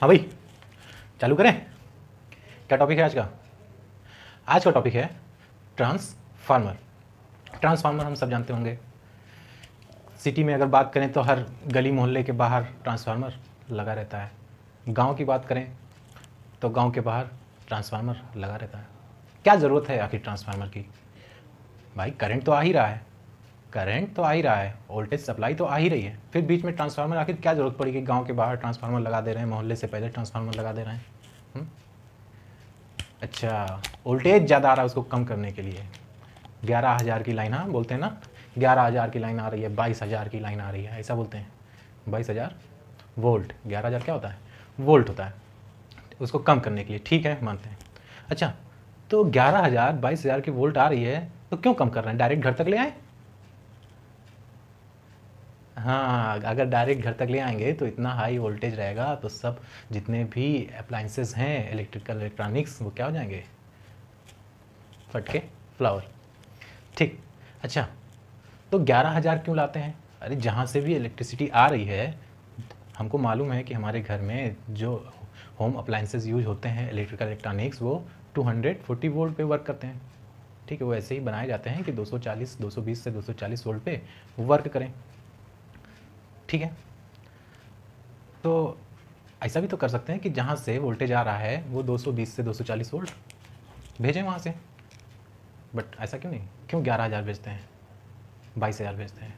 हाँ भाई चालू करें क्या टॉपिक है आज का आज का टॉपिक है ट्रांसफार्मर ट्रांसफार्मर हम सब जानते होंगे सिटी में अगर बात करें तो हर गली मोहल्ले के बाहर ट्रांसफार्मर लगा रहता है गांव की बात करें तो गांव के बाहर ट्रांसफार्मर लगा रहता है क्या ज़रूरत है आखिर ट्रांसफार्मर की भाई करंट तो आ ही रहा है करंट तो आ ही रहा है वोल्टेज सप्लाई तो आ ही रही है फिर बीच में ट्रांसफार्मर आखिर क्या ज़रूरत पड़ी कि गाँव के बाहर ट्रांसफार्मर लगा दे रहे हैं मोहल्ले से पहले ट्रांसफार्मर लगा दे रहे हैं हम्म? अच्छा वोल्टेज ज़्यादा आ रहा है उसको कम करने के लिए ग्यारह हज़ार की लाइन हाँ बोलते हैं ना ग्यारह हज़ार की लाइन आ रही है बाईस हज़ार की लाइन आ रही है ऐसा बोलते हैं बाईस हज़ार वोल्ट ग्यारह हज़ार क्या होता है वोल्ट होता है उसको कम करने के लिए ठीक है मानते हैं अच्छा तो ग्यारह हज़ार बाईस हज़ार की वोल्ट आ रही है तो क्यों कम कर रहे हैं डायरेक्ट घर तक ले आए हाँ अगर डायरेक्ट घर तक ले आएंगे तो इतना हाई वोल्टेज रहेगा तो सब जितने भी अप्लाइंसेस हैं इलेक्ट्रिकल इलेक्ट्रॉनिक्स वो क्या हो जाएंगे फटके फ्लावर ठीक अच्छा तो ग्यारह हज़ार क्यों लाते हैं अरे जहाँ से भी इलेक्ट्रिसिटी आ रही है हमको मालूम है कि हमारे घर में जो होम अप्लाइंसेस यूज होते हैं इलेक्ट्रिकल इलेक्ट्रॉनिक्स वो 240 वोल्ट पे वर्क करते हैं ठीक है वो ऐसे ही बनाए जाते हैं कि 240 220 से 240 वोल्ट पे वर्क करें ठीक है तो ऐसा भी तो कर सकते हैं कि जहाँ से वोल्टेज आ रहा है वो 220 से 240 वोल्ट भेजें वहाँ से बट ऐसा क्यों नहीं क्यों ग्यारह हज़ार भेजते हैं बाईस हज़ार भेजते हैं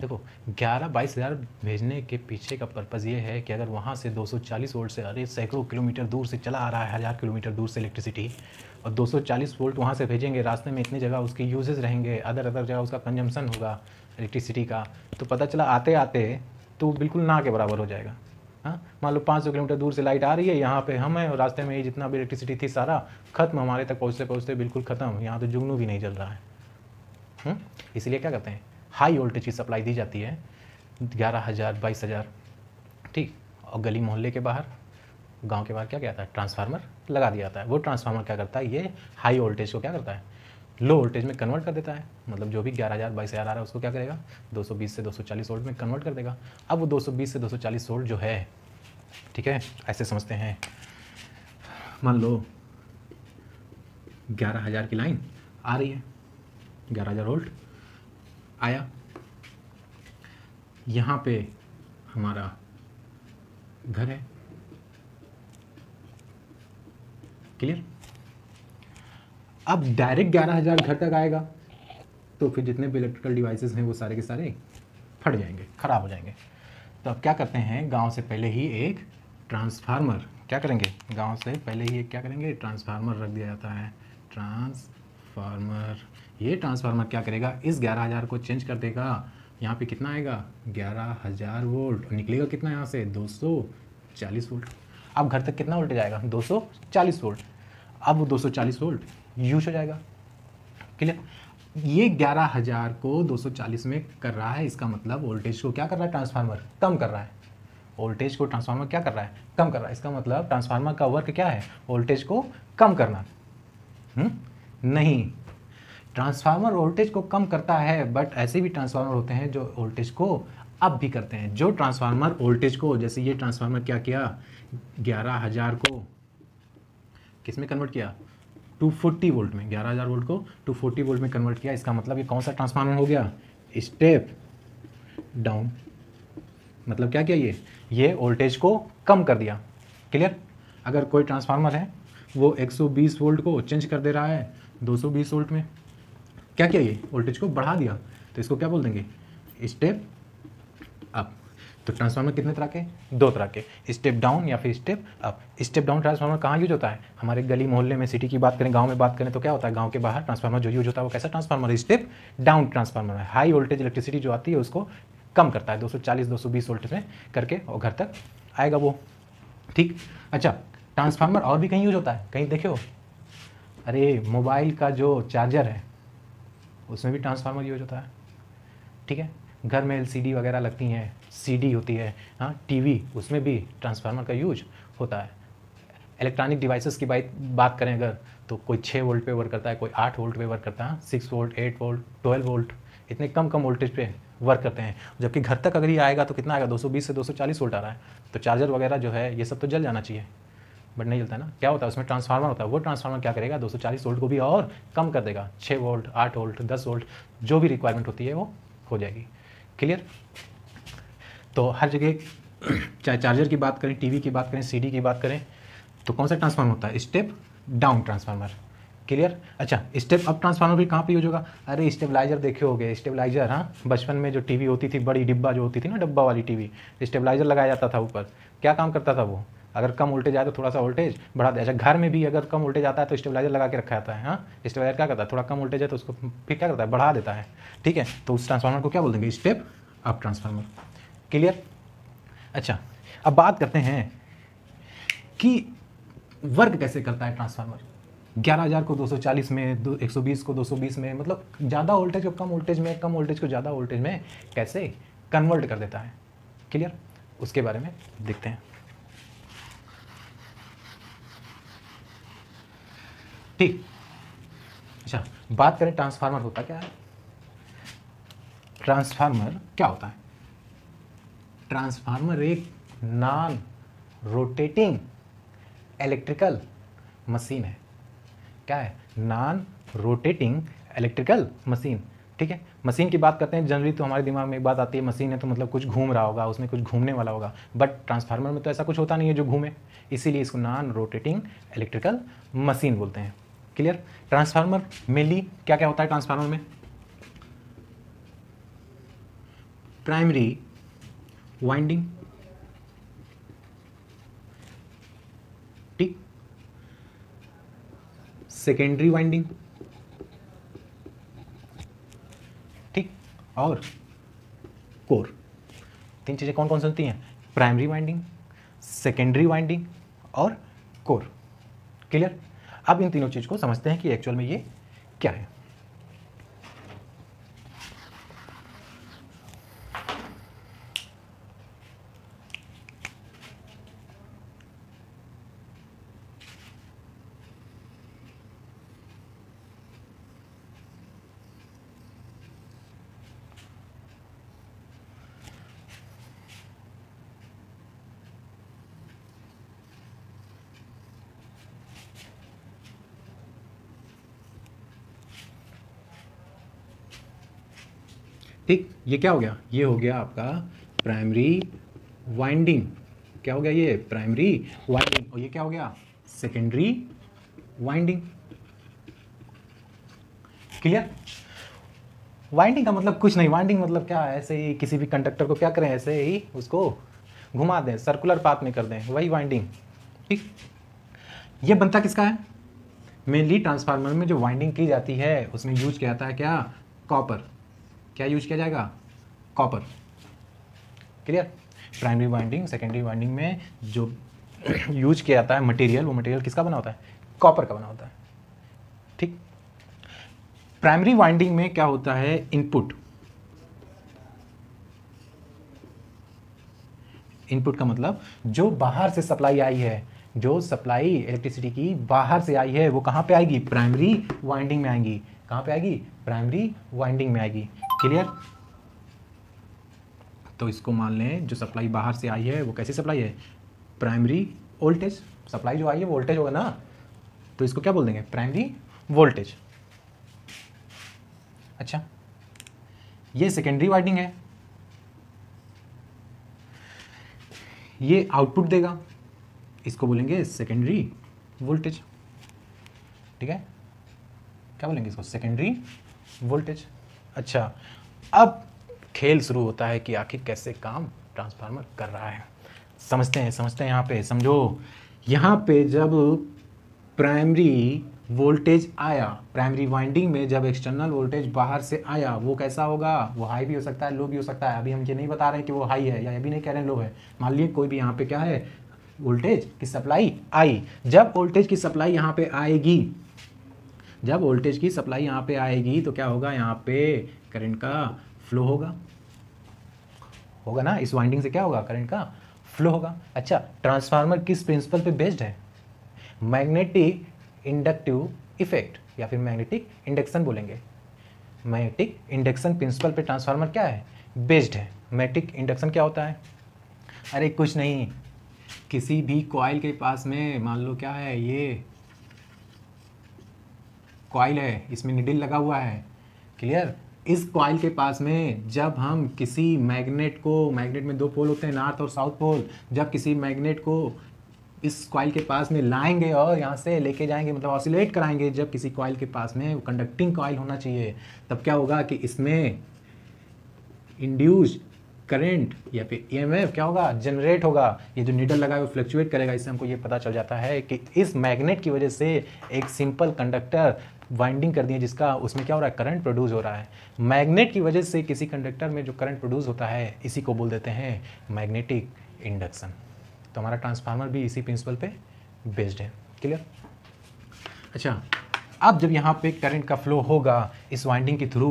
देखो ग्यारह बाईस हज़ार भेजने के पीछे का पर्पज़ ये है कि अगर वहाँ से 240 वोल्ट से अरे सैकड़ों किलोमीटर दूर से चला आ रहा है हज़ार किलोमीटर दूर से इलेक्ट्रिसिटी और 240 वोल्ट वहाँ से भेजेंगे रास्ते में इतनी जगह उसके यूजेज रहेंगे अदर अदर जगह उसका कंजम्पन होगा इलेक्ट्रिसिटी का तो पता चला आते आते तो बिल्कुल ना के बराबर हो जाएगा हाँ मान लो पाँच सौ किलोमीटर दूर से लाइट आ रही है यहाँ पे हम हैं और रास्ते में ये जितना भी इलेक्ट्रिसिटी थी सारा खत्म हमारे तक पहुँचते पहुँचते बिल्कुल ख़त्म यहाँ तो जुगनू भी नहीं चल रहा है हम्म? इसलिए क्या करते हैं हाई वोल्टेज की सप्लाई दी जाती है ग्यारह हज़ार बाईस हज़ार ठीक और गली मोहल्ले के बाहर गांव के बाहर क्या क्या आता है ट्रांसफार्मर लगा दिया जाता है वो ट्रांसफार्मर क्या करता है ये हाई वोल्टेज को क्या करता है लो वोल्टेज में कन्वर्ट कर देता है मतलब जो भी ग्यारह हज़ार बाईस हज़ार आ रहा है उसको क्या करेगा 220 से 240 वोल्ट में कन्वर्ट कर देगा अब वो 220 से 240 वोल्ट जो है ठीक है ऐसे समझते हैं मान लो ग्यारह हज़ार की लाइन आ रही है ग्यारह हज़ार वोल्ट आया यहाँ पे हमारा घर है क्लियर अब डायरेक्ट ग्यारह हज़ार घर तक आएगा तो फिर जितने भी इलेक्ट्रिकल डिवाइसेस हैं वो सारे के सारे फट जाएंगे ख़राब हो जाएंगे तो अब क्या करते हैं गांव से पहले ही एक ट्रांसफार्मर क्या करेंगे गांव से पहले ही एक क्या करेंगे ट्रांसफार्मर रख दिया जाता है ट्रांसफार्मर ये ट्रांसफार्मर क्या करेगा इस ग्यारह हज़ार को चेंज कर देगा यहाँ पे कितना आएगा ग्यारह हज़ार वोल्ट निकलेगा कितना यहाँ से दो सौ चालीस वोल्ट अब घर तक कितना वोल्टेज आएगा दो सौ चालीस वोल्ट अब दो सौ चालीस वोल्ट यूज हो जाएगा क्लियर ये ग्यारह हजार को 240 में कर रहा है इसका मतलब वोल्टेज को क्या कर रहा है ट्रांसफार्मर कम कर रहा है वोल्टेज को ट्रांसफार्मर क्या कर रहा है कम कर रहा है इसका मतलब ट्रांसफार्मर का वर्क क्या है वोल्टेज को कम करना हुँ? हम्म? नहीं ट्रांसफार्मर वोल्टेज को कम करता है बट ऐसे भी ट्रांसफार्मर होते हैं जो वोल्टेज को अप भी करते हैं जो ट्रांसफार्मर वोल्टेज को जैसे ये ट्रांसफार्मर क्या किया ग्यारह हज़ार को किसमें कन्वर्ट किया 240 वोल्ट में 11000 वोल्ट को 240 वोल्ट में कन्वर्ट किया इसका मतलब ये कौन सा ट्रांसफार्मर हो गया स्टेप डाउन मतलब क्या किया ये ये वोल्टेज को कम कर दिया क्लियर अगर कोई ट्रांसफार्मर है वो 120 वोल्ट को चेंज कर दे रहा है 220 वोल्ट में क्या किया ये वोल्टेज को बढ़ा दिया तो इसको क्या बोल देंगे स्टेप तो ट्रांसफार्मर कितने तरह के दो तरह के स्टेप डाउन या फिर step up step down transformer कहाँ यूज होता है हमारे गली मोहल्ले में सिटी की बात करें गांव में बात करें तो क्या होता है गांव के बाहर ट्रांसफार्मर जो यूज होता है वो कैसा ट्रांसफार्मर है स्टेप डाउन ट्रांसफार्मर है हाई वोल्टेज इलेक्ट्रिसिटी जो आती है उसको कम करता है 240 220 वोल्ट में करके और घर तक आएगा वो ठीक अच्छा ट्रांसफार्मर और भी कहीं यूज होता है कहीं देखे हो अरे मोबाइल का जो चार्जर है उसमें भी ट्रांसफार्मर यूज होता है ठीक है घर में एलसीडी वगैरह लगती हैं सीडी होती है हाँ टीवी उसमें भी ट्रांसफार्मर का यूज होता है इलेक्ट्रॉनिक डिवाइसेस की बात बात करें अगर तो कोई छः वोल्ट पे वर्क करता है कोई आठ वोल्ट पे वर्क करता है six volt eight volt twelve volt इतने कम कम वोल्टेज पे वर्क करते हैं जबकि घर तक अगर ये आएगा तो कितना आएगा 220 से 240 वोल्ट आ रहा है तो चार्जर वगैरह जो है ये सब तो जल जाना चाहिए बट नहीं जलता ना क्या होता है उसमें ट्रांसफार्मर होता है वो ट्रांसफार्मर क्या करेगा 240 वोल्ट को भी और कम कर देगा 6 वोल्ट 8 वोल्ट 10 वोल्ट जो भी रिक्वायरमेंट होती है वो हो जाएगी क्लियर तो हर जगह चाहे चार्जर की बात करें टीवी की बात करें सीडी की बात करें तो कौन सा ट्रांसफार्मर होता है स्टेप डाउन ट्रांसफार्मर क्लियर अच्छा स्टेप अप ट्रांसफार्मर भी कहाँ पे यूज होगा अरे स्टेबलाइजर देखे हो गए स्टेबलाइजर हाँ बचपन में जो टीवी होती थी बड़ी डिब्बा जो होती थी ना डब्बा वाली टीवी स्टेबलाइजर लगाया जाता था ऊपर क्या काम करता था वो अगर कम वोल्टेज आए तो थोड़ा सा वोल्टेज बढ़ा दिया अच्छा घर में भी अगर कम वोल्टेज आता है तो स्टेबलाइजर लगा के रखा जाता है हाँ स्टेबलाइजर क्या करता है थोड़ा कम वोल्टेज है तो उसको फिर क्या करता है बढ़ा देता है ठीक है तो उस ट्रांसफार्मर को क्या बोल देंगे स्टेप अप ट्रांसफार्मर क्लियर अच्छा अब बात करते हैं कि वर्क कैसे करता है ट्रांसफार्मर 11000 को 240 में दो 120 को 220 में मतलब ज़्यादा वोल्टेज को कम वोल्टेज में कम वोल्टेज को ज़्यादा वोल्टेज में कैसे कन्वर्ट कर देता है क्लियर उसके बारे में देखते हैं ठीक अच्छा बात करें ट्रांसफार्मर होता क्या है ट्रांसफार्मर क्या होता है ट्रांसफार्मर एक नॉन रोटेटिंग इलेक्ट्रिकल मशीन है क्या है नॉन रोटेटिंग इलेक्ट्रिकल मशीन ठीक है मशीन की बात करते हैं जनरली तो हमारे दिमाग में एक बात आती है मशीन है तो मतलब कुछ घूम रहा होगा उसमें कुछ घूमने वाला होगा बट ट्रांसफार्मर में तो ऐसा कुछ होता नहीं है जो घूमे इसीलिए इसको नॉन रोटेटिंग इलेक्ट्रिकल मशीन बोलते हैं क्लियर ट्रांसफार्मर मेनली क्या क्या होता है ट्रांसफार्मर में प्राइमरी वाइंडिंग ठीक सेकेंडरी वाइंडिंग ठीक और कोर तीन चीज़ें कौन कौन सी होती हैं प्राइमरी वाइंडिंग सेकेंडरी वाइंडिंग और कोर क्लियर अब इन तीनों चीज़ को समझते हैं कि एक्चुअल में ये क्या है ठीक ये क्या हो गया ये हो गया आपका प्राइमरी वाइंडिंग क्या हो गया ये प्राइमरी वाइंडिंग और ये क्या हो गया सेकेंडरी वाइंडिंग क्लियर वाइंडिंग का मतलब कुछ नहीं वाइंडिंग मतलब क्या है ऐसे ही किसी भी कंडक्टर को क्या करें ऐसे ही उसको घुमा दें सर्कुलर पाथ में कर दें वही वाइंडिंग ठीक ये बनता किसका है मेनली ट्रांसफार्मर में जो वाइंडिंग की जाती है उसमें यूज किया जाता है क्या कॉपर क्या यूज किया जाएगा copper clear primary winding secondary winding में जो यूज किया जाता है मटेरियल वो मटेरियल किसका बना होता है कॉपर का बना होता है ठीक प्राइमरी वाइंडिंग में क्या होता है इनपुट इनपुट का मतलब जो बाहर से सप्लाई आई है जो सप्लाई इलेक्ट्रिसिटी की बाहर से आई है वो कहां पे आएगी प्राइमरी वाइंडिंग में आएगी कहां पे आएगी प्राइमरी वाइंडिंग में आएगी क्लियर तो इसको मान लें जो सप्लाई बाहर से आई है वो कैसी सप्लाई है प्राइमरी वोल्टेज सप्लाई जो आई है वोल्टेज होगा ना तो इसको क्या बोल देंगे प्राइमरी वोल्टेज अच्छा ये सेकेंडरी वाइंडिंग है ये आउटपुट देगा इसको बोलेंगे सेकेंडरी वोल्टेज ठीक है क्या बोलेंगे इसको सेकेंडरी वोल्टेज अच्छा अब खेल शुरू होता है कि आखिर कैसे काम ट्रांसफार्मर कर रहा है समझते हैं समझते हैं यहाँ पे समझो यहाँ पे जब प्राइमरी वोल्टेज आया प्राइमरी वाइंडिंग में जब एक्सटर्नल वोल्टेज बाहर से आया वो कैसा होगा वो हाई भी हो सकता है लो भी हो सकता है अभी हम ये नहीं बता रहे हैं कि वो हाई है या अभी नहीं कह रहे हैं लो है मान लीजिए कोई भी यहाँ पे क्या है वोल्टेज की सप्लाई आई जब वोल्टेज की सप्लाई यहाँ पे आएगी जब वोल्टेज की सप्लाई यहाँ पे आएगी तो क्या होगा यहाँ पे करंट का फ्लो होगा होगा ना इस वाइंडिंग से क्या होगा करंट का फ्लो होगा अच्छा ट्रांसफार्मर किस प्रिंसिपल पे बेस्ड है मैग्नेटिक इंडक्टिव इफेक्ट या फिर मैग्नेटिक इंडक्शन बोलेंगे मैग्नेटिक इंडक्शन प्रिंसिपल पे ट्रांसफार्मर क्या है बेस्ड है मैग्नेटिक इंडक्शन क्या होता है अरे कुछ नहीं किसी भी कॉयल के पास में मान लो क्या है ये क्वाइल है इसमें निडिल लगा हुआ है क्लियर इस कॉयल के पास में जब हम किसी मैग्नेट को मैग्नेट में दो पोल होते हैं नॉर्थ और साउथ पोल जब किसी मैग्नेट को इस क्वाइल के पास में लाएंगे और यहाँ से लेके जाएंगे मतलब ऑसिलेट कराएंगे जब किसी कॉयल के पास में कंडक्टिंग कॉयल होना चाहिए तब क्या होगा कि इसमें इंड्यूज करंट या फिर ईएमएफ e क्या होगा जनरेट होगा ये जो नीडल लगा है वो फ्लक्चुएट करेगा इससे हमको ये पता चल जाता है कि इस मैग्नेट की वजह से एक सिंपल कंडक्टर वाइंडिंग कर दिए जिसका उसमें क्या हो रहा है करंट प्रोड्यूस हो रहा है मैग्नेट की वजह से किसी कंडक्टर में जो करंट प्रोड्यूस होता है इसी को बोल देते हैं मैग्नेटिक इंडक्शन तो हमारा ट्रांसफार्मर भी इसी प्रिंसिपल पे बेस्ड है क्लियर अच्छा अब जब यहाँ पे करंट का फ्लो होगा इस वाइंडिंग के थ्रू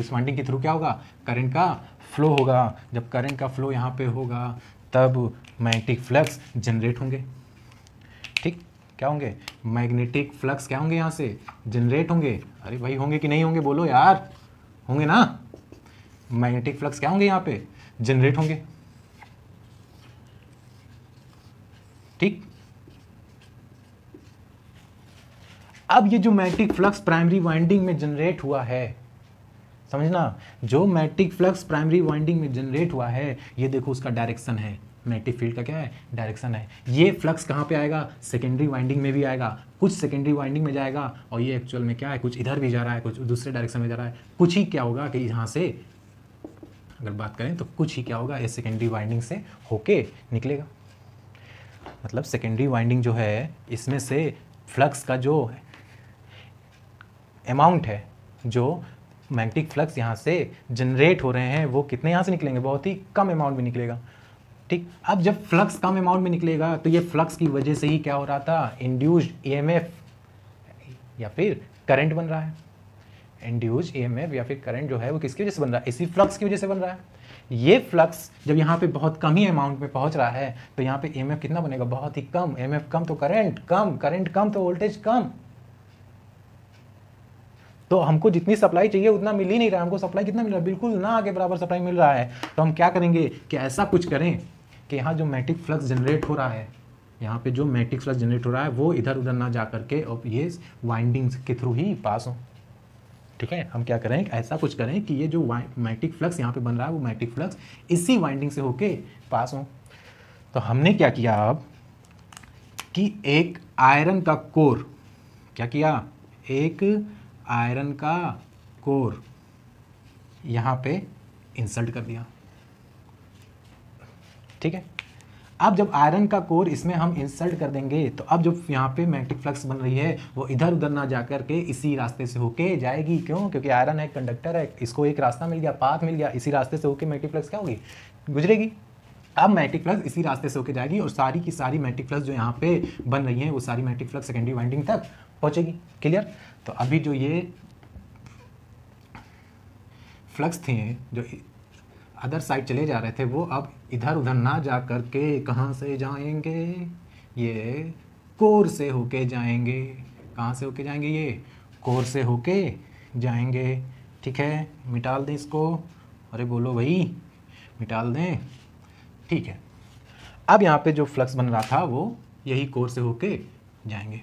इस वाइंडिंग के थ्रू क्या होगा करंट का फ्लो होगा जब करंट का फ्लो यहाँ पे होगा तब मैग्नेटिक फ्लक्स जनरेट होंगे क्या होंगे मैग्नेटिक फ्लक्स क्या होंगे यहाँ से जनरेट होंगे अरे भाई होंगे कि नहीं होंगे बोलो यार होंगे ना मैग्नेटिक फ्लक्स क्या होंगे यहाँ पे जनरेट होंगे ठीक अब ये जो मैग्नेटिक फ्लक्स प्राइमरी वाइंडिंग में जनरेट हुआ है समझना जो मैग्नेटिक फ्लक्स प्राइमरी वाइंडिंग में जनरेट हुआ है ये देखो उसका डायरेक्शन है मैग्नेटिक फील्ड का क्या है डायरेक्शन है ये फ्लक्स कहाँ पे आएगा सेकेंडरी वाइंडिंग में भी आएगा कुछ सेकेंडरी वाइंडिंग में जाएगा और ये एक्चुअल में क्या है कुछ इधर भी जा रहा है कुछ दूसरे डायरेक्शन में जा रहा है कुछ ही क्या होगा कि यहाँ से अगर बात करें तो कुछ ही क्या होगा ये सेकेंडरी वाइंडिंग से होके निकलेगा मतलब सेकेंडरी वाइंडिंग जो है इसमें से फ्लक्स का जो अमाउंट है जो मैग्नेटिक फ्लक्स यहाँ से जनरेट हो रहे हैं वो कितने यहाँ से निकलेंगे बहुत ही कम अमाउंट में निकलेगा ठीक अब जब फ्लक्स कम अमाउंट में निकलेगा तो ये फ्लक्स की वजह से ही क्या हो रहा था इंड्यूस्ड ईएमएफ e या फिर करंट बन रहा है इंड्यूज ईएमएफ e या फिर करंट जो है वो किसकी वजह से बन रहा है इसी फ्लक्स की वजह से बन रहा है ये फ्लक्स जब यहाँ पे बहुत कम ही अमाउंट में पहुँच रहा है तो यहाँ पे ईएमएफ e कितना बनेगा बहुत ही कम ईएमएफ कम तो करंट कम करंट कम तो वोल्टेज कम तो हमको जितनी सप्लाई चाहिए उतना मिल ही नहीं रहा हमको सप्लाई कितना मिल रहा है बिल्कुल ना आगे बराबर सप्लाई मिल रहा है तो हम क्या करेंगे कि ऐसा कुछ करें कि यहाँ जो मैटिक फ्लक्स जनरेट हो रहा है यहाँ पे जो मैटिक फ्लक्स जनरेट हो रहा है वो इधर उधर ना जा करके और ये वाइंडिंग्स के थ्रू ही पास हो ठीक है हम क्या करें ऐसा कुछ करें कि ये जो मैटिक फ्लक्स यहाँ पे बन रहा है वो मैटिक फ्लक्स इसी वाइंडिंग से होके पास हो तो हमने क्या किया अब कि एक आयरन का कोर क्या किया एक आयरन का कोर यहाँ पे इंसल्ट कर दिया ठीक है अब जब आयरन का कोर इसमें हम इंसर्ट कर देंगे तो अब जो यहाँ पे मैग्नेटिक फ्लक्स बन रही है वो इधर उधर ना जा के इसी रास्ते से होके जाएगी क्यों क्योंकि आयरन है कंडक्टर है इसको एक रास्ता मिल गया पाथ मिल गया इसी रास्ते से होके मैग्नेटिक फ्लक्स क्या होगी गुजरेगी अब मैग्नेटिक फ्लक्स इसी रास्ते से होके जाएगी और सारी की सारी मैग्नेटिक फ्लक्स जो यहाँ पे बन रही है वो सारी मैग्नेटिक फ्लक्स सेकेंडरी वाइंडिंग तक पहुँचेगी क्लियर तो अभी जो ये फ्लक्स थे जो अदर साइड चले जा रहे थे वो अब इधर उधर ना जा कर के कहाँ से जाएंगे ये कोर से होके जाएंगे कहाँ से होके जाएंगे ये कोर से होके जाएंगे ठीक है मिटाल दें इसको अरे बोलो भाई मिटाल दें ठीक है अब यहाँ पे जो फ्लक्स बन रहा था वो यही कोर से होके जाएंगे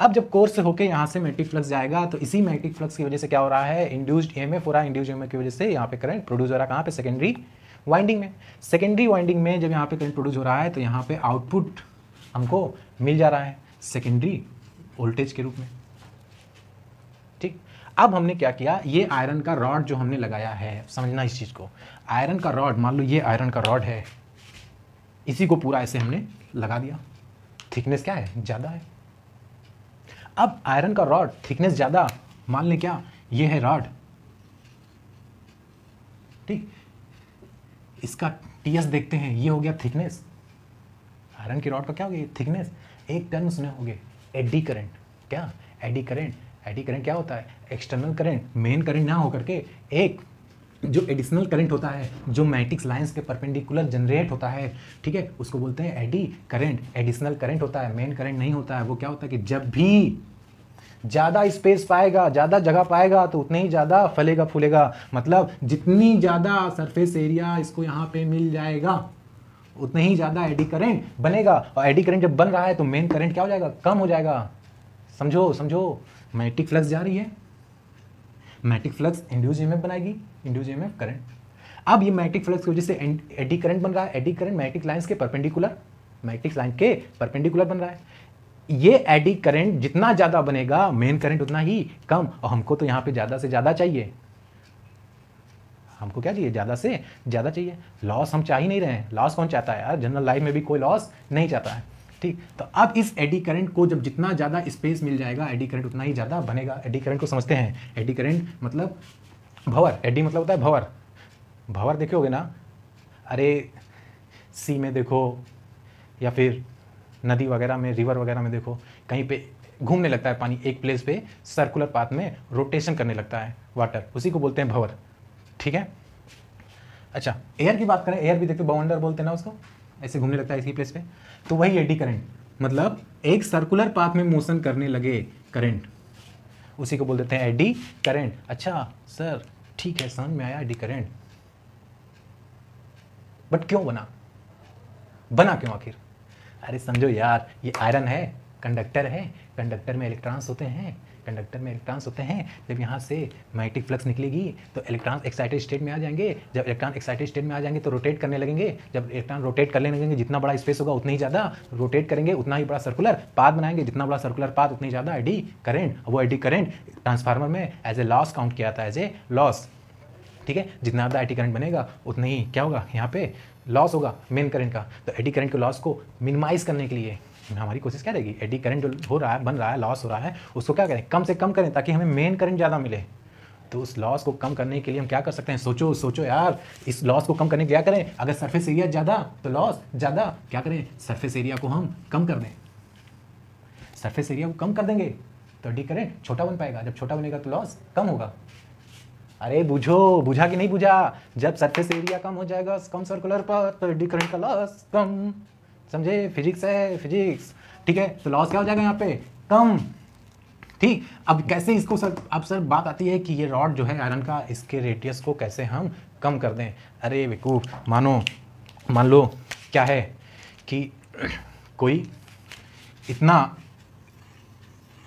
अब जब कोर्स होकर यहाँ से मैग्नेटिक फ्लक्स जाएगा तो इसी मैग्नेटिक फ्लक्स की वजह से क्या हो रहा है इंड्यूस्ड ई हो रहा है इंड्यूज ई की वजह से यहाँ पे करंट प्रोड्यूस हो रहा है कहाँ पे सेकेंडरी वाइंडिंग में सेकेंडरी वाइंडिंग में जब यहाँ पे करंट प्रोड्यूस हो रहा है तो यहाँ पे आउटपुट हमको मिल जा रहा है सेकेंडरी वोल्टेज के रूप में ठीक अब हमने क्या किया ये आयरन का रॉड जो हमने लगाया है समझना इस चीज़ को आयरन का रॉड मान लो ये आयरन का रॉड है इसी को पूरा ऐसे हमने लगा दिया थिकनेस क्या है ज़्यादा है अब आयरन का रॉड थिकनेस ज़्यादा मान ले क्या ये है रॉड ठीक इसका टीएस देखते हैं ये हो गया थिकनेस आयरन की रॉड का क्या हो गया थिकनेस एक टर्न उसमें हो गए एडी करेंट क्या एडी करेंट एडी करेंट क्या होता है एक्सटर्नल करेंट मेन करेंट ना होकर के एक जो एडिशनल करंट होता है जो मैटिक्स लाइंस के परपेंडिकुलर जनरेट होता है ठीक है उसको बोलते हैं एडी करंट एडिशनल करंट होता है मेन करंट नहीं होता है वो क्या होता है कि जब भी ज़्यादा स्पेस पाएगा ज़्यादा जगह पाएगा तो उतने ही ज़्यादा फलेगा फूलेगा मतलब जितनी ज़्यादा सरफेस एरिया इसको यहाँ पे मिल जाएगा उतने ही ज़्यादा एडी करेंट बनेगा और एडी करेंट जब बन रहा है तो मेन करेंट क्या हो जाएगा कम हो जाएगा समझो समझो मैट्रिक फ्लक्स जा रही है मैटिक फ्लक्स इंड्यूज ई बनाएगी इंड्यूज ई करंट अब ये मैटिक फ्लक्स की वजह से एडी करंट बन रहा है एडी करंट मैटिक लाइन्स के परपेंडिकुलर मैटिक लाइन के परपेंडिकुलर बन रहा है ये एडी करंट जितना ज़्यादा बनेगा मेन करंट उतना ही कम और हमको तो यहाँ पे ज़्यादा से ज़्यादा चाहिए हमको क्या चाहिए ज़्यादा से ज़्यादा चाहिए लॉस हम चाह ही नहीं रहे हैं लॉस कौन चाहता है यार जनरल लाइफ में भी कोई लॉस नहीं चाहता है ठीक तो अब इस एडी करंट को जब जितना ज़्यादा स्पेस मिल जाएगा एडी करंट उतना ही ज़्यादा बनेगा एडी करंट को समझते हैं एडी करंट मतलब भवर एडी मतलब होता है भवर भवर देखे ना अरे सी में देखो या फिर नदी वगैरह में रिवर वगैरह में देखो कहीं पे घूमने लगता है पानी एक प्लेस पे सर्कुलर पाथ में रोटेशन करने लगता है वाटर उसी को बोलते हैं भवर ठीक है अच्छा एयर की बात करें एयर भी देखते बाउंडर बोलते हैं ना उसको ऐसे घूमने लगता है इसी प्लेस पे तो वही एडी करंट मतलब एक सर्कुलर पाथ में मोशन करने लगे करंट उसी को बोल देते हैं एडी करंट अच्छा सर ठीक है समझ में आया एडी करंट बट क्यों बना बना क्यों आखिर अरे समझो यार ये आयरन है कंडक्टर है कंडक्टर में इलेक्ट्रॉन्स होते हैं कंडक्टर में इलेक्ट्रॉन्स होते हैं जब यहाँ से मैग्नेटिक फ्लक्स निकलेगी तो इलेक्ट्रॉन्स एक्साइटेड स्टेट में आ जाएंगे जब इलेक्ट्रॉन एक्साइटेड स्टेट में आ जाएंगे तो रोटेट करने लगेंगे जब इलेक्ट्रॉन रोटेट करने लगेंगे जितना बड़ा स्पेस होगा उतना ही ज़्यादा रोटेट करेंगे उतना ही बड़ा सर्कुलर पाथ बनाएंगे जितना बड़ा सर्कुलर पाथ उतनी ज़्यादा एडी करेंट वो एडी करेंट ट्रांसफार्मर में एज ए लॉस काउंट किया जाता है एज ए लॉस ठीक है जितना ज़्यादा एडी करंट बनेगा उतना ही क्या होगा यहाँ पे लॉस होगा मेन करंट का तो एडी करंट के लॉस को मिनिमाइज करने के लिए हमारी कोशिश क्या रहेगी एडी करंट जो हो रहा है बन रहा है लॉस हो रहा है उसको क्या करें कम से कम करें ताकि हमें मेन करंट ज़्यादा मिले तो उस लॉस को कम करने के लिए हम क्या कर सकते हैं सोचो सोचो यार इस लॉस को कम करने के क्या करें अगर सरफेस एरिया ज़्यादा तो लॉस ज़्यादा क्या करें सरफेस एरिया को हम कम कर दें सरफेस एरिया को कम कर देंगे तो डी करेंट छोटा बन पाएगा जब छोटा बनेगा तो लॉस कम होगा अरे बुझो बुझा कि नहीं बुझा जब सरफेस एरिया कम हो जाएगा कम सर्कुलर पर तो डी करंट का लॉस कम समझे फिजिक्स है फिजिक्स ठीक है तो लॉस क्या हो जाएगा यहाँ पे कम ठीक अब कैसे इसको सर अब सर बात आती है कि ये रॉड जो है आयरन का इसके रेडियस को कैसे हम कम कर दें अरे बेकूफ मानो मान लो क्या है कि कोई इतना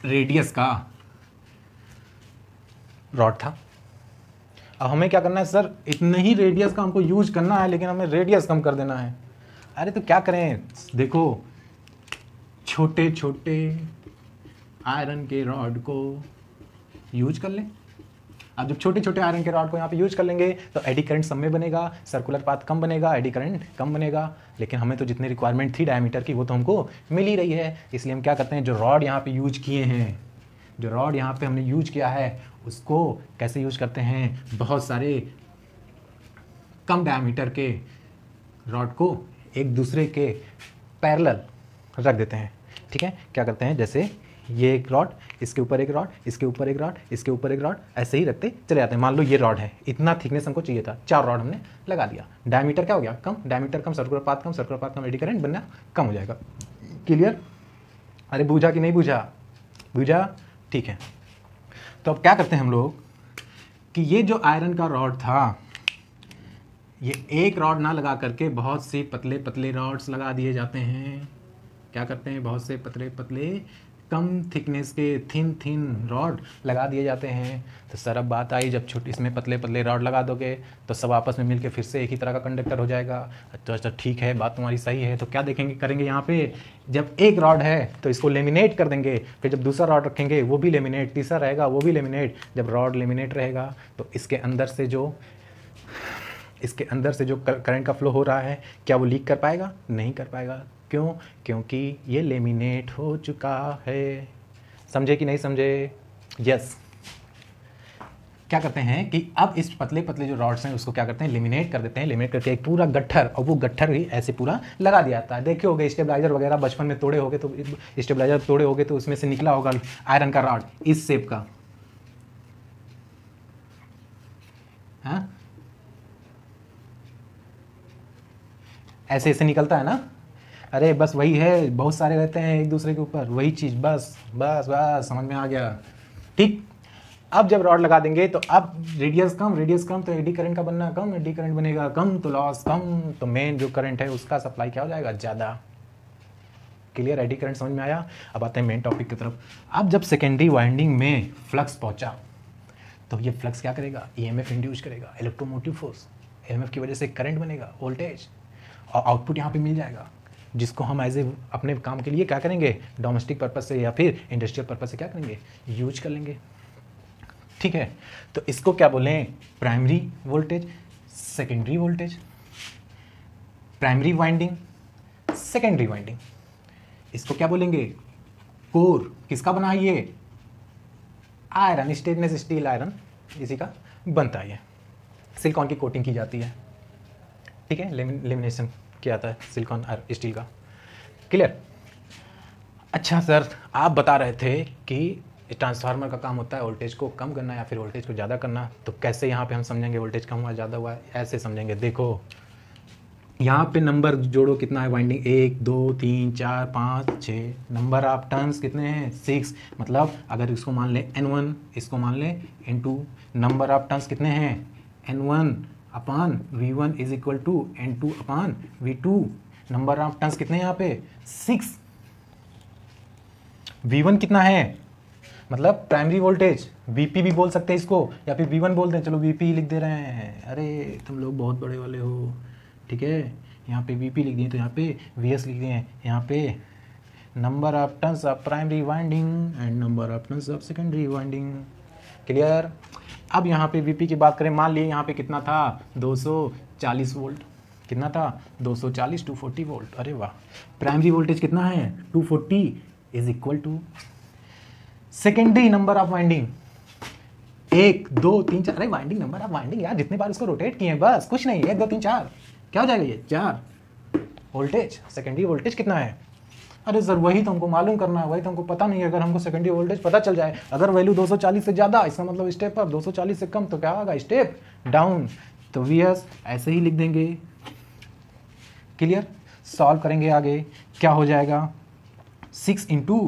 रेडियस का रॉड था अब हमें क्या करना है सर इतने ही रेडियस का हमको यूज करना है लेकिन हमें रेडियस कम कर देना है अरे तो क्या करें देखो छोटे छोटे आयरन के रॉड को यूज कर लें अब जब छोटे छोटे आयरन के रॉड को यहाँ पे यूज कर लेंगे तो एडी करंट सब में बनेगा सर्कुलर पाथ कम बनेगा एडी करंट कम बनेगा लेकिन हमें तो जितनी रिक्वायरमेंट थी डायमीटर की वो तो हमको मिल ही रही है इसलिए हम क्या करते हैं जो रॉड यहाँ पे यूज किए हैं जो रॉड यहाँ पे हमने यूज किया है उसको कैसे यूज करते हैं बहुत सारे कम डायमीटर के रॉड को एक दूसरे के पैरल रख देते हैं ठीक है क्या करते हैं जैसे ये एक रॉड इसके ऊपर एक रॉड इसके ऊपर एक रॉड इसके ऊपर एक रॉड ऐसे ही रखते चले जाते हैं मान लो ये रॉड है इतना थिकनेस हमको चाहिए था चार रॉड हमने लगा दिया डायमीटर क्या हो गया कम डायमीटर कम सर्कुलर पाथ कम सर्कुलर पाथ कम एडी करेंट बनना कम हो जाएगा क्लियर अरे बूझा कि नहीं बूझा बूझा ठीक है तो अब क्या करते हैं हम लोग कि ये जो आयरन का रॉड था ये एक रॉड ना लगा करके बहुत से पतले पतले रॉड्स लगा दिए जाते हैं क्या करते हैं बहुत से पतले पतले कम थिकनेस के थिन थिन रॉड लगा दिए जाते हैं तो सर अब बात आई जब छोटी इसमें पतले पतले रॉड लगा दोगे तो सब आपस में मिलके फिर से एक ही तरह का कंडक्टर हो जाएगा तो अच्छा ठीक है बात तुम्हारी सही है तो क्या देखेंगे करेंगे यहाँ पे जब एक रॉड है तो इसको लेमिनेट कर देंगे फिर जब दूसरा रॉड रखेंगे वो भी लेमिनेट तीसरा रहेगा वो भी लेमिनेट जब रॉड लेमिनेट रहेगा तो इसके अंदर से जो इसके अंदर से जो करंट का फ्लो हो रहा है क्या वो लीक कर पाएगा नहीं कर पाएगा क्यों क्योंकि ये लेमिनेट हो चुका है समझे कि नहीं समझे यस क्या करते हैं कि अब इस पतले पतले जो रॉड्स हैं उसको क्या करते हैं लेमिनेट कर देते हैं लेमिनेट करके एक पूरा गट्ठर और वो गट्ठर भी ऐसे पूरा लगा दिया जाता है देखे हो गए स्टेबलाइजर वगैरह बचपन में तोड़े होगे तो स्टेबलाइजर तोड़े होगे तो उसमें से निकला होगा आयरन का रॉड इस सेप का हाँ ऐसे ऐसे निकलता है ना अरे बस वही है बहुत सारे रहते हैं एक दूसरे के ऊपर वही चीज़ बस बस बस समझ में आ गया ठीक अब जब रॉड लगा देंगे तो अब रेडियस कम रेडियस कम तो एडी करंट का बनना कम एडी करंट बनेगा कम तो लॉस कम तो मेन जो करंट है उसका सप्लाई क्या हो जाएगा ज़्यादा क्लियर एडी करंट समझ में आया अब आते हैं मेन टॉपिक की तरफ अब जब सेकेंडरी वाइंडिंग में फ्लक्स पहुंचा तो ये फ्लक्स क्या करेगा ई एम एफ इंड्यूस करेगा electromotive force E M F वजह से करंट बनेगा वोल्टेज आउटपुट यहाँ पे मिल जाएगा जिसको हम एज ए अपने काम के लिए क्या करेंगे डोमेस्टिक पर्पज़ से या फिर इंडस्ट्रियल पर्पज़ से क्या करेंगे यूज कर लेंगे ठीक है तो इसको क्या बोलें primary voltage secondary voltage primary winding secondary winding इसको क्या बोलेंगे कोर किसका बना ये आयरन स्टेनलेस स्टील आयरन इसी का बनता है सिलिकॉन की कोटिंग की जाती है ठीक है लेमिनेशन किया जाता है सिलिकॉन स्टील का क्लियर अच्छा सर आप बता रहे थे कि ट्रांसफार्मर का काम होता है वोल्टेज को कम करना या फिर वोल्टेज को ज़्यादा करना तो कैसे यहाँ पे हम समझेंगे वोल्टेज कम हुआ ज़्यादा हुआ ऐसे समझेंगे देखो यहाँ पे नंबर जोड़ो कितना है वाइंडिंग एक दो तीन चार पाँच छः नंबर आप टर्न्स कितने हैं सिक्स मतलब अगर इसको मान लें एन वन इसको मान लें एन टू नंबर आप टर्न्स कितने हैं N one upon V one is equal to N two upon V two number of turns कितने यहाँ पे सिक्स वी वन कितना है मतलब प्राइमरी वोल्टेज वीपी भी बोल सकते हैं इसको या फिर वी वन बोलते हैं चलो वीपी लिख दे रहे हैं अरे तुम लोग बहुत बड़े वाले हो ठीक है यहाँ पे वीपी लिख दिए तो यहाँ पे वीएस लिख दिए यहाँ पे number of turns of primary winding and number of turns of secondary winding clear अब यहाँ पे वीपी की बात करें मान लिए यहाँ पे कितना था 240 वोल्ट कितना था 240 240 वोल्ट अरे वाह प्राइमरी वोल्टेज कितना है 240 forty is equal to secondary number of winding एक दो तीन चार अरे वाइंडिंग नंबर ऑफ वाइंडिंग यार जितने बार इसको रोटेट किए बस कुछ नहीं एक दो तीन चार क्या हो जाएगा ये चार वोल्टेज सेकेंडरी वोल्टेज कितना है अरे सर वही तो हमको मालूम करना है वही तो हमको पता नहीं है अगर हमको सेकेंडरी वोल्टेज पता चल जाए अगर वैल्यू 240 से ज़्यादा इसका मतलब स्टेप अप 240 से कम तो क्या होगा स्टेप डाउन तो वी ऐसे ही लिख देंगे क्लियर सॉल्व करेंगे आगे क्या हो जाएगा six into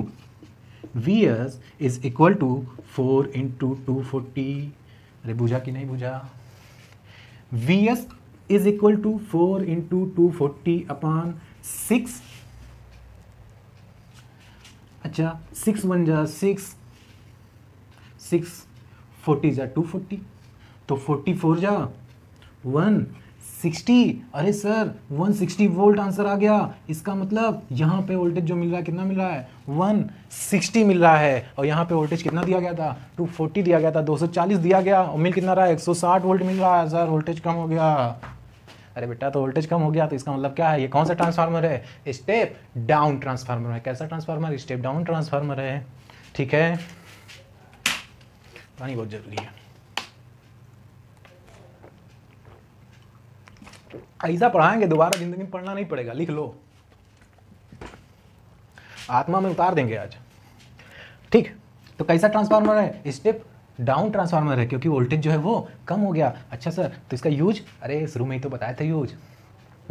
V S is equal to four into two forty अरे बुझा कि नहीं बुझा V S is equal to four into two forty upon six अच्छा सिक्स वन जा सिक्स सिक्स फोर्टी जा टू फोर्टी तो फोर्टी फोर जा वन सिक्सटी अरे sir one sixty volt answer आ गया इसका मतलब यहाँ पे वोल्टेज जो मिल रहा है कितना मिल रहा है वन सिक्सटी मिल रहा है और यहाँ पे वोल्टेज कितना दिया गया था टू फोर्टी दिया गया था दो सौ चालीस दिया गया और मिल कितना रहा है एक सौ साठ वोल्ट मिल रहा है सर वोल्टेज कम हो गया अरे बेटा तो वोल्टेज कम हो गया तो इसका मतलब क्या है ये कौन सा ट्रांसफार्मर है स्टेप डाउन ट्रांसफार्मर है कैसा ट्रांसफार्मर स्टेप डाउन ट्रांसफार्मर है ठीक है पानी बहुत जरूरी है ऐसा पढ़ाएंगे दोबारा जिंदगी में पढ़ना नहीं पड़ेगा लिख लो आत्मा में उतार देंगे आज ठीक तो कैसा ट्रांसफार्मर है स्टेप डाउन ट्रांसफार्मर है क्योंकि वोल्टेज जो है वो कम हो गया अच्छा सर तो इसका यूज अरे शुरू में ही तो बताया था यूज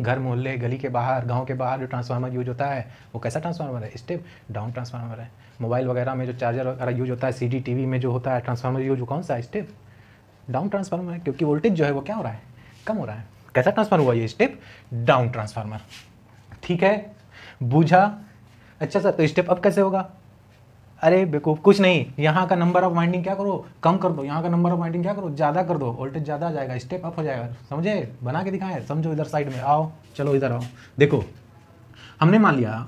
घर मोहल्ले गली के बाहर गांव के बाहर जो ट्रांसफार्मर यूज होता है वो कैसा ट्रांसफार्मर है स्टेप डाउन ट्रांसफार्मर है मोबाइल वगैरह में जो चार्जर वगैरह यूज होता है सी डी में जो होता है ट्रांसफार्मर यूज कौन सा स्टेप डाउन ट्रांसफार्मर है क्योंकि वोल्टेज जो है वो क्या हो रहा है कम हो रहा है कैसा ट्रांसफार्मर हुआ ये स्टेप डाउन ट्रांसफार्मर ठीक है बूझा अच्छा सर तो स्टेप अप कैसे होगा अरे बेकूफ कुछ नहीं यहाँ का नंबर ऑफ वाइंडिंग क्या करो कम कर दो यहाँ का नंबर ऑफ वाइंडिंग क्या करो ज़्यादा कर दो वोल्टेज ज़्यादा आ जाएगा स्टेप अप हो जाएगा समझे बना के दिखाएं समझो इधर साइड में आओ चलो इधर आओ देखो हमने मान लिया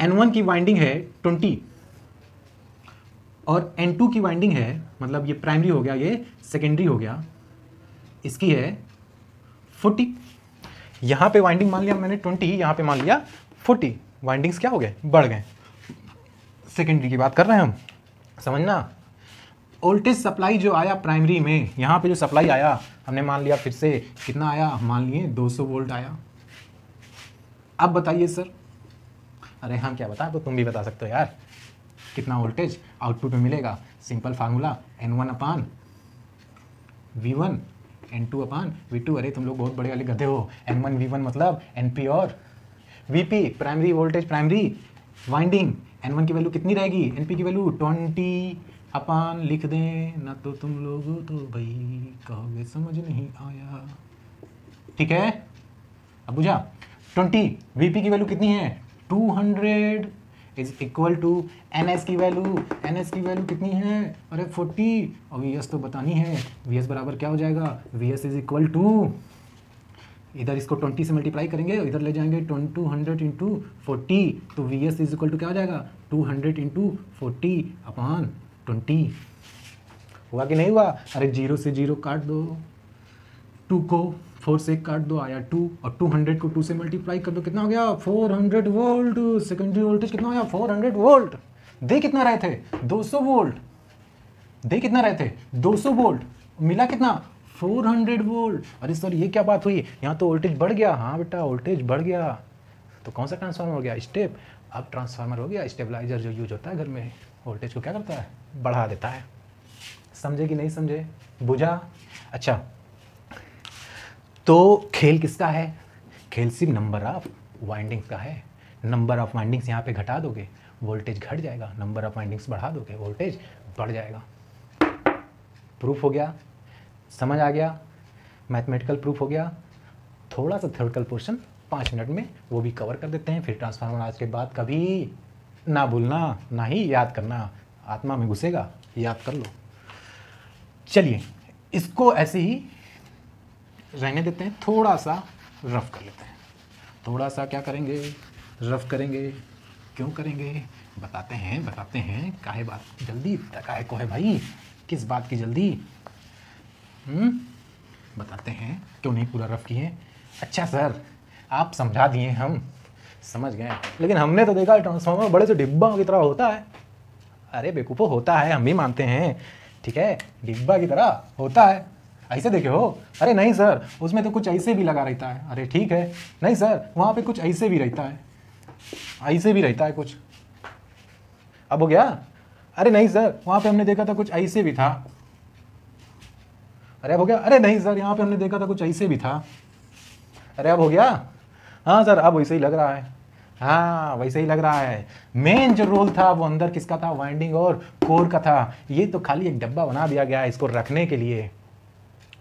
एन वन की वाइंडिंग है ट्वेंटी और एन टू की वाइंडिंग है मतलब ये प्राइमरी हो गया ये सेकेंडरी हो गया इसकी है फोर्टी यहाँ पे वाइंडिंग मान लिया मैंने ट्वेंटी यहाँ पे मान लिया फोर्टी वाइंडिंग्स क्या हो गए बढ़ गए सेकेंडरी की बात कर रहे हैं हम समझना वोल्टेज सप्लाई जो आया प्राइमरी में यहाँ पे जो सप्लाई आया हमने मान लिया फिर से कितना आया मान लिए 200 वोल्ट आया अब बताइए सर अरे हम क्या बताएं तो तुम भी बता सकते हो यार कितना वोल्टेज आउटपुट में मिलेगा simple formula N one upon V one N two upon V two अरे तुम लोग बहुत बड़े वाले गधे हो एन वन वी वन मतलब एन पी और V P primary voltage primary winding N one की वैल्यू कितनी रहेगी एन पी की वैल्यू ट्वेंटी अपान लिख दें ना तो तुम लोग तो भाई कहोगे समझ नहीं आया ठीक है अब बुझा ट्वेंटी वी पी की वैल्यू कितनी है two hundred is equal to N S की वैल्यू एन एस की वैल्यू कितनी है अरे फोर्टी और वी एस तो बतानी है वी एस बराबर क्या हो जाएगा V S is equal to इधर इसको 20 से मल्टीप्लाई करेंगे इधर ले जाएंगे टू हंड्रेड इंटू फोर्टी तो V S is equal to क्या हो जाएगा 200 hundred into forty upon twenty हुआ कि नहीं हुआ अरे जीरो से जीरो काट दो टू को फोर से काट दो आया टू और टू हंड्रेड को टू से मल्टीप्लाई कर दो कितना हो गया four hundred volt secondary voltage कितना हो गया फोर हंड्रेड वोल्ट दे कितना रहे थे दो सौ वोल्ट दे कितना रहे थे दो सौ वोल्ट मिला कितना फोर हंड्रेड वोल्ट अरे सर ये क्या बात हुई यहाँ तो वोल्टेज बढ़ गया हाँ बेटा वोल्टेज बढ़ गया तो कौन सा ट्रांसफार्मर हो गया स्टेप अब ट्रांसफार्मर हो गया स्टेबलाइजर जो यूज होता है घर में वोल्टेज को क्या करता है बढ़ा देता है समझे कि नहीं समझे बुझा अच्छा तो खेल किसका है खेल सिर्फ नंबर ऑफ वाइंडिंग्स का है नंबर ऑफ वाइंडिंग्स यहाँ पे घटा दोगे वोल्टेज घट जाएगा नंबर ऑफ वाइंडिंग्स बढ़ा दोगे वोल्टेज बढ़ जाएगा प्रूफ हो गया समझ आ गया मैथमेटिकल प्रूफ हो गया थोड़ा सा थ्योरटिकल पोर्शन पाँच मिनट में वो भी कवर कर देते हैं फिर ट्रांसफार्मर आज के बाद कभी ना भूलना ना ही याद करना आत्मा में घुसेगा याद कर लो चलिए इसको ऐसे ही रहने देते हैं थोड़ा सा रफ कर लेते हैं थोड़ा सा क्या करेंगे रफ करेंगे क्यों करेंगे बताते हैं बताते हैं काहे बात जल्दी काहे को है भाई किस बात की जल्दी हम्म? बताते हैं क्यों नहीं पूरा रफ किए अच्छा सर आप समझा दिए हम समझ गए लेकिन हमने तो देखा ट्रांसफार्मर बड़े से डिब्बा की तरह होता है अरे बेकूफ़ो होता है हम भी मानते हैं ठीक है डिब्बा की तरह होता है ऐसे देखे हो अरे नहीं सर उसमें तो कुछ ऐसे भी लगा रहता है अरे ठीक है नहीं सर वहाँ पे कुछ ऐसे भी रहता है ऐसे भी रहता है कुछ अब हो गया अरे नहीं सर वहाँ पे हमने देखा था कुछ ऐसे भी था अरे अब हो गया अरे नहीं सर यहाँ पे हमने देखा था कुछ ऐसे भी था अरे अब हो गया हाँ सर अब वैसे ही लग रहा है हाँ वैसे ही लग रहा है मेन जो रोल था वो अंदर किसका था वाइंडिंग और कोर का था ये तो खाली एक डब्बा बना दिया गया है इसको रखने के लिए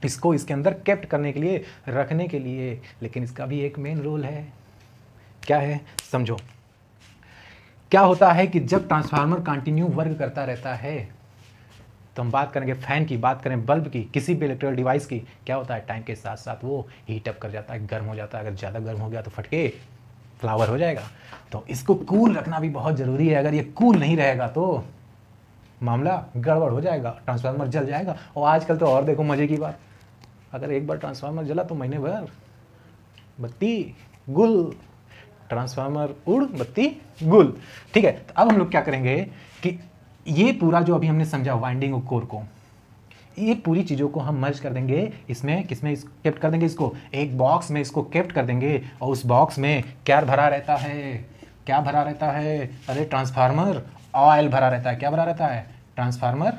इसको इसके अंदर कैप्ट करने के लिए रखने के लिए लेकिन इसका भी एक मेन रोल है क्या है समझो क्या होता है कि जब ट्रांसफार्मर कंटिन्यू वर्क करता रहता है तो हम बात करेंगे फैन की बात करें बल्ब की किसी भी इलेक्ट्रिकल डिवाइस की क्या होता है टाइम के साथ साथ वो हीटअप कर जाता है गर्म हो जाता है अगर ज़्यादा गर्म हो गया तो फटके फ्लावर हो जाएगा तो इसको कूल रखना भी बहुत ज़रूरी है अगर ये कूल नहीं रहेगा तो मामला गड़बड़ हो जाएगा ट्रांसफार्मर जल जाएगा और आजकल तो और देखो मज़े की बात अगर एक बार ट्रांसफार्मर जला तो महीने भर बत्ती गुल ट्रांसफार्मर उड़ बत्ती गुल ठीक है तो अब हम लोग क्या करेंगे कि ये पूरा जो अभी हमने समझा वाइंडिंग और कोर को ये पूरी चीज़ों को हम मर्ज कर देंगे इसमें किसमें इस केप्ट कर देंगे इसको एक बॉक्स में इसको केप्ट कर देंगे और उस बॉक्स में क्या भरा रहता है क्या भरा रहता है अरे ट्रांसफार्मर ऑयल भरा रहता है क्या भरा रहता है ट्रांसफार्मर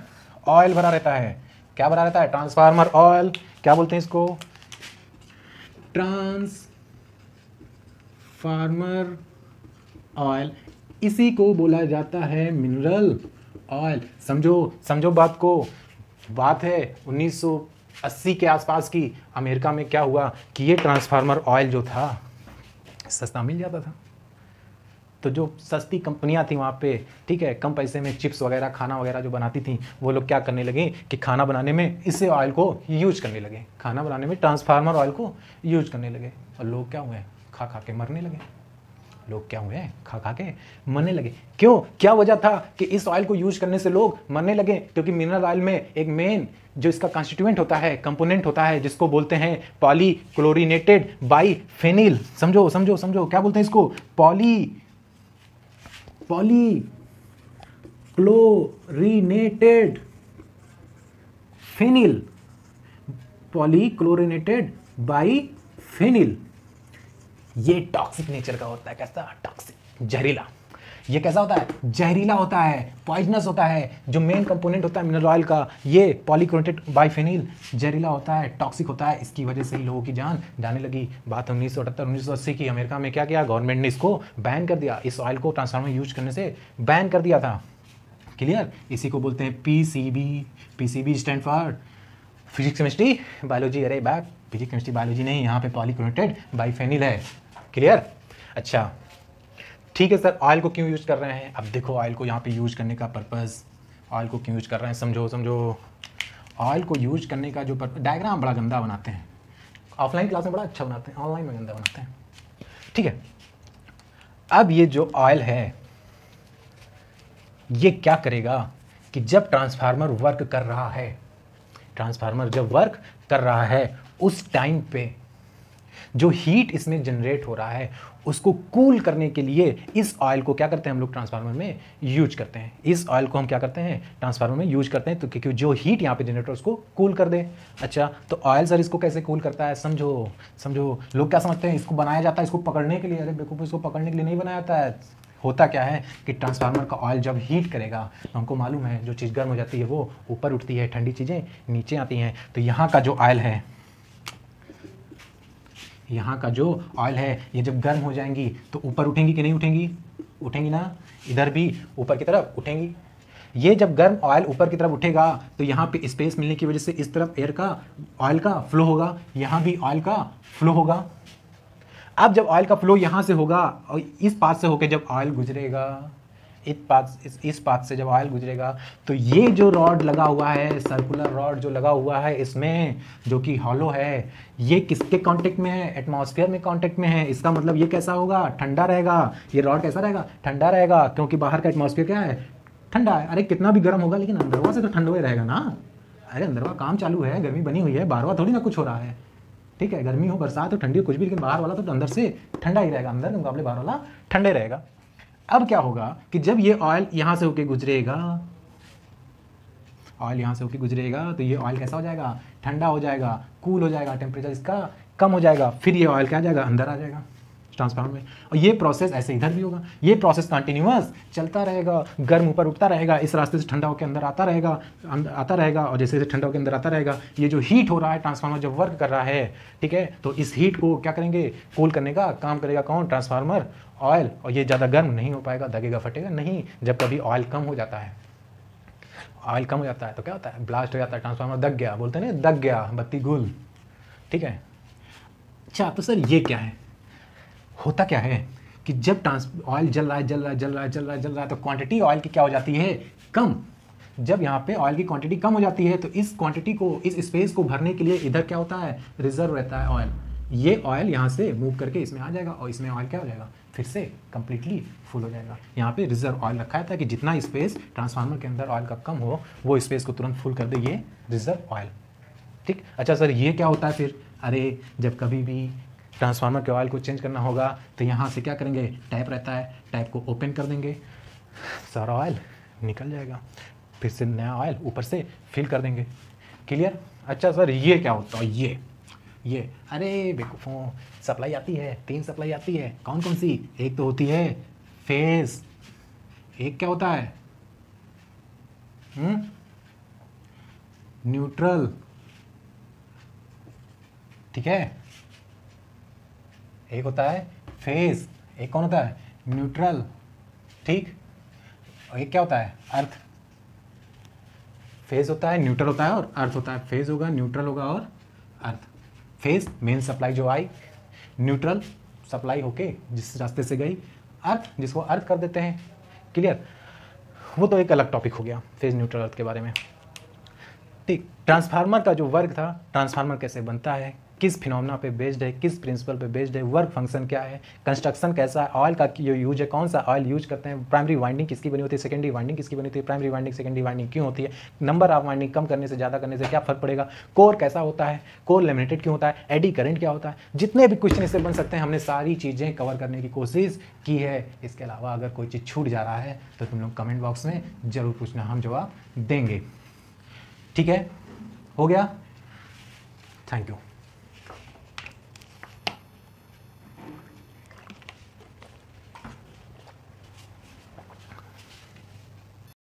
ऑयल भरा रहता है क्या भरा रहता है ट्रांसफार्मर ऑयल क्या बोलते हैं इसको ट्रांस फार्मर ऑयल इसी को बोला जाता है मिनरल ऑयल समझो समझो बात को बात है 1980 के आसपास की अमेरिका में क्या हुआ कि ये ट्रांसफार्मर ऑयल जो था सस्ता मिल जाता था तो जो सस्ती कंपनियां थी वहाँ पे ठीक है कम पैसे में चिप्स वगैरह खाना वगैरह जो बनाती थी वो लोग क्या करने लगे कि खाना बनाने में इसे ऑयल को यूज करने लगे खाना बनाने में ट्रांसफार्मर ऑयल को यूज करने लगे और लोग क्या हुए खा खा के मरने लगे लोग क्या हुए खा खा के मरने लगे क्यों क्या वजह था कि इस ऑयल को यूज करने से लोग मरने लगे क्योंकि मिनरल ऑयल में एक मेन जो इसका कॉन्स्टिट्यूएंट होता है कंपोनेंट होता है जिसको बोलते हैं पॉली क्लोरिनेटेड बाई फेनिल समझो समझो समझो क्या बोलते हैं इसको poly poly chlorinated phenyl polychlorinated biphenyl ये टॉक्सिक नेचर का होता है कैसा हाँ, टॉक्सिक जहरीला ये कैसा होता है जहरीला होता है पॉइजनस होता है जो मेन कंपोनेंट होता है मिनरल ऑयल का ये पॉलीक्रोटेड बाइफेनिल जहरीला होता है टॉक्सिक होता है इसकी वजह से ही लोगों की जान जाने लगी बात उन्नीस सौ अठहत्तर उन्नीस सौ अस्सी की अमेरिका में क्या किया गवर्नमेंट ने इसको बैन कर दिया इस ऑयल को ट्रांसफार्मर यूज करने से बैन कर दिया था क्लियर इसी को बोलते हैं P C B P C B stand for physics chemistry biology अरे बैक फिजिक्स केमिस्ट्री बायोलॉजी नहीं यहाँ पे पॉलीक्रोटेड बाइफेनिल है क्लियर अच्छा ठीक है सर ऑयल को क्यों यूज़ कर रहे हैं अब देखो ऑयल को यहाँ पे यूज करने का पर्पज़ ऑयल को क्यों यूज कर रहे हैं समझो समझो ऑयल को यूज करने का जो पर्पज डायग्राम बड़ा गंदा बनाते हैं ऑफलाइन क्लास में बड़ा अच्छा बनाते हैं ऑनलाइन में गंदा बनाते हैं ठीक है अब ये जो ऑयल है ये क्या करेगा कि जब ट्रांसफार्मर वर्क कर रहा है ट्रांसफार्मर जब वर्क कर रहा है उस टाइम पे जो हीट इसमें जनरेट हो रहा है उसको कूल करने के लिए इस ऑयल को क्या करते हैं हम लोग ट्रांसफार्मर में यूज करते हैं इस ऑयल को हम क्या करते हैं ट्रांसफार्मर में यूज करते हैं तो क्योंकि जो हीट यहाँ पे जनरेट हो उसको कूल कर दे अच्छा तो ऑयल सर इसको कैसे कूल करता है समझो समझो लोग क्या समझते हैं इसको बनाया जाता है इसको पकड़ने के लिए अरे बेकूफ इसको पकड़ने के लिए नहीं बनाया जाता है होता क्या है कि ट्रांसफार्मर का ऑयल जब हीट करेगा तो हमको मालूम है जो चीज़ गर्म हो जाती है वो ऊपर उठती है ठंडी चीज़ें नीचे आती हैं तो यहाँ का जो ऑयल है यहाँ का जो ऑयल है ये जब गर्म हो जाएंगी तो ऊपर उठेंगी कि नहीं उठेंगी उठेंगी ना इधर भी ऊपर की तरफ उठेंगी ये जब गर्म ऑयल ऊपर की तरफ उठेगा तो यहाँ पे स्पेस मिलने की वजह से इस तरफ एयर का ऑयल का फ्लो होगा यहाँ भी ऑयल का फ्लो होगा अब जब ऑयल का फ्लो यहाँ से होगा और इस पास से होकर जब ऑयल गुजरेगा इस पाथ इस, इस पाथ से जब ऑयल गुजरेगा तो ये जो रॉड लगा हुआ है सर्कुलर रॉड जो लगा हुआ है इसमें जो कि हॉलो है ये किसके कांटेक्ट में है एटमॉस्फेयर में कांटेक्ट में है इसका मतलब ये कैसा होगा ठंडा रहेगा ये रॉड कैसा रहेगा ठंडा रहेगा क्योंकि बाहर का एटमॉस्फेयर क्या है ठंडा है अरे कितना भी गर्म होगा लेकिन अंदरवा से तो ठंडो ही रहेगा ना अरे अंदरवा काम चालू है गर्मी बनी हुई है बारवा थोड़ी ना कुछ हो रहा है ठीक है गर्मी हो बरसात हो ठंडी हो कुछ भी लेकिन बाहर वाला तो, तो अंदर से ठंडा ही रहेगा अंदर के मुकाबले बाहर वाला ठंडे रहेगा अब क्या होगा कि जब ये ऑयल यहां से होके गुजरेगा ऑयल यहां से होके गुजरेगा तो ये ऑयल कैसा हो जाएगा ठंडा हो जाएगा कूल हो जाएगा टेम्परेचर इसका कम हो जाएगा फिर ये ऑयल क्या जाएगा अंदर आ जाएगा ट्रांसफार्मर में और ये प्रोसेस ऐसे इधर भी होगा ये प्रोसेस कंटिन्यूस चलता रहेगा गर्म ऊपर उठता रहेगा इस रास्ते से ठंडा होकर अंदर आता रहेगा आता रहेगा और जैसे जैसे ठंडा होकर अंदर आता रहेगा ये जो हीट हो रहा है ट्रांसफार्मर जब वर्क कर रहा है ठीक है तो इस हीट को क्या करेंगे कूल करने का काम करेगा कौन ट्रांसफार्मर ऑयल और ये ज़्यादा गर्म नहीं हो पाएगा दगेगा फटेगा नहीं जब कभी ऑयल कम हो जाता है ऑयल कम हो जाता है तो क्या होता है ब्लास्ट हो जाता है ट्रांसफार्मर दग गया बोलते हैं ना दग गया बत्ती गुल ठीक है अच्छा तो सर ये क्या है होता क्या है कि जब ट्रांस ऑयल जल रहा है जल रहा है जल रहा है जल रहा है जल रहा है तो क्वांटिटी ऑयल की क्या हो जाती है कम जब यहाँ पे ऑयल की क्वांटिटी कम हो जाती है तो इस क्वांटिटी को इस स्पेस को भरने के लिए इधर क्या होता है रिजर्व रहता है ऑयल ये ऑयल यहाँ से मूव करके इसमें आ जाएगा और इसमें ऑयल क्या हो जाएगा फिर से कंप्लीटली फुल हो जाएगा यहाँ पे रिजर्व ऑयल रखा है ताकि जितना स्पेस ट्रांसफार्मर के अंदर ऑयल का कम हो वो स्पेस को तुरंत फुल कर दे ये रिजर्व ऑयल ठीक अच्छा सर ये क्या होता है फिर अरे जब कभी भी ट्रांसफार्मर के ऑयल को चेंज करना होगा तो यहाँ से क्या करेंगे टैप रहता है टैप को ओपन कर देंगे सारा ऑयल निकल जाएगा फिर से नया ऑयल ऊपर से फिल कर देंगे क्लियर अच्छा सर ये क्या होता है ये ये अरे बेवकूफ़ों सप्लाई आती है तीन सप्लाई आती है कौन कौन सी एक तो होती है फेस एक क्या होता है न्यूट्रल हम्म? ठीक है एक होता है फेस एक कौन होता है न्यूट्रल ठीक और एक क्या होता है अर्थ फेज होता है न्यूट्रल होता है और अर्थ होता है फेज होगा न्यूट्रल होगा और अर्थ फेज मेन सप्लाई जो आई न्यूट्रल सप्लाई होके जिस रास्ते से गई अर्थ जिसको अर्थ कर देते हैं क्लियर वो तो एक अलग टॉपिक हो गया फेज न्यूट्रल अर्थ के बारे में ठीक ट्रांसफार्मर का जो वर्ग था ट्रांसफार्मर कैसे बनता है किस फिनोमना पे बेस्ड है किस प्रिंसिपल पे बेस्ड है वर्क फंक्शन क्या है कंस्ट्रक्शन कैसा है ऑयल का जो यूज है कौन सा ऑयल यूज करते हैं प्राइमरी वाइंडिंग किसकी बनी होती है सेकेंडरी वाइंडिंग किसकी बनी होती है प्राइमरी वाइंडिंग सेकेंडरी वाइंडिंग क्यों होती है नंबर ऑफ वाइंडिंग कम करने से ज़्यादा करने से क्या फर्क पड़ेगा कोर कैसा होता है कोर लेमिनेटेड क्यों होता है एडी करेंट क्या होता है जितने भी क्वेश्चन इससे बन सकते हैं हमने सारी चीज़ें कवर करने की कोशिश की है इसके अलावा अगर कोई चीज़ छूट जा रहा है तो तुम लोग कमेंट बॉक्स में ज़रूर पूछना हम जवाब देंगे ठीक है हो गया थैंक यू